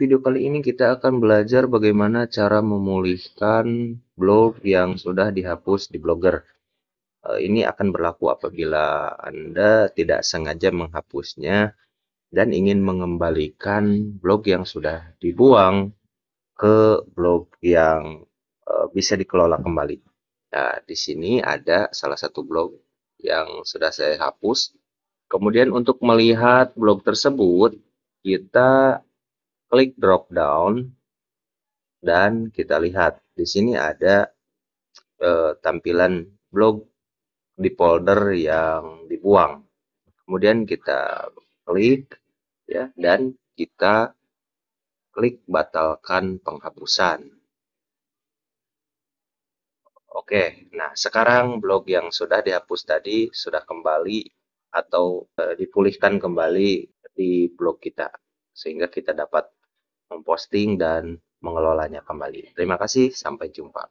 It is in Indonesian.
video kali ini kita akan belajar bagaimana cara memulihkan blog yang sudah dihapus di Blogger. Eh, ini akan berlaku apabila Anda tidak sengaja menghapusnya dan ingin mengembalikan blog yang sudah dibuang ke blog yang eh, bisa dikelola kembali. Nah, di sini ada salah satu blog yang sudah saya hapus. Kemudian untuk melihat blog tersebut, kita klik drop down dan kita lihat di sini ada eh, tampilan blog di folder yang dibuang. Kemudian kita klik ya dan kita klik batalkan penghapusan. Oke, nah sekarang blog yang sudah dihapus tadi sudah kembali atau eh, dipulihkan kembali di blog kita sehingga kita dapat memposting, dan mengelolanya kembali. Terima kasih, sampai jumpa.